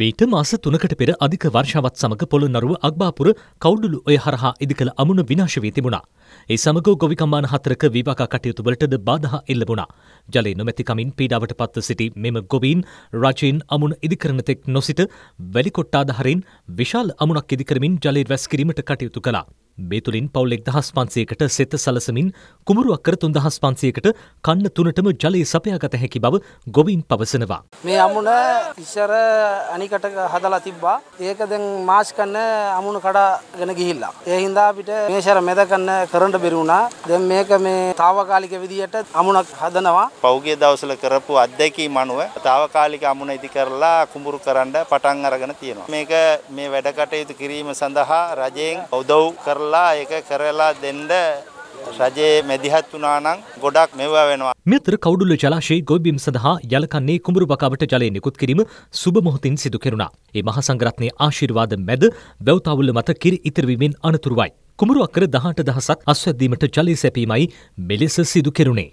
මීට මාස තුනකට පෙර අධික වර්ෂාවත් සමඟ පොළොන්නරුව අක්බාපුර කවුඩුලු ඔය හරහා ඉදිකළ අමුණ විනාශ වී තිබුණා. ඒ සමග ගොවිකම්මාන හතරක විවාකා කටයුතුවලටද බාධා එල්ලබුණා. ජලය නොමැතිකමින් පීඩාවට පත්ව සිටි මෙම ගොවීන් රජයෙන් අමුණ ඉදිකරන තෙක් නොසිට වැලිකොට්ටාදහරින් විශාල අමුණක් ඉදිකරමින් ජලය වැස්කිරීමට කටයුතු කළා. බේතුලින් පවුලෙක් දහස් පන්සයකට සෙත සලසමින් කුමරුවක් කර තුන් දහස් පන්සයකට කන්න තුනටම ජලය සපයාගත හැකි බව ගොවින් පවසනවා. මේ අමුණ ඉස්සර අනිකට හදලා තිබ්බා ඒක දැන් මාස් කන්න අමුණු කඩාගෙන ගිහිල්ලා. ඒ හින්දා අපිට මේ ශර මෙද කන්න කරන්න බැරි වුණා. දැන් මේක මේ తాවකාලික විදියට අමුණක් හදනවා. පෞගේ දවසල කරපු අත්දැකීම් අනුව తాවකාලික අමුණ ඉදි කරලා කුඹුරු කරන්න පටන් අරගෙන තියෙනවා. මේක මේ වැඩ කටයුතු කිරීම සඳහා රජයෙන් උදව් කරලා කරලා ඒක කරලා දෙන්න රජයේ මැදිහත් වුණා නම් ගොඩක් මෙවුවා වෙනවා. මෙතර කවුඩුල්ල ජලාශයේ ගොවිබිම් සඳහා යලකන්නේ කුඹුරු බකවට ජලය නිකුත් කිරීම සුබ මොහොතින් සිදු කෙරුණා. ඒ මහා සංඝරත්නයේ ආශිර්වාද මැද වැව්තාවුල්ල මත කිරි ඉතිරි වීමෙන් අනතුරුවයි. කුඹුරු අක්කර 18000ක් අස්වැද්දීමට ජලය සැපීමයි මෙලෙස සිදු කෙරුණේ.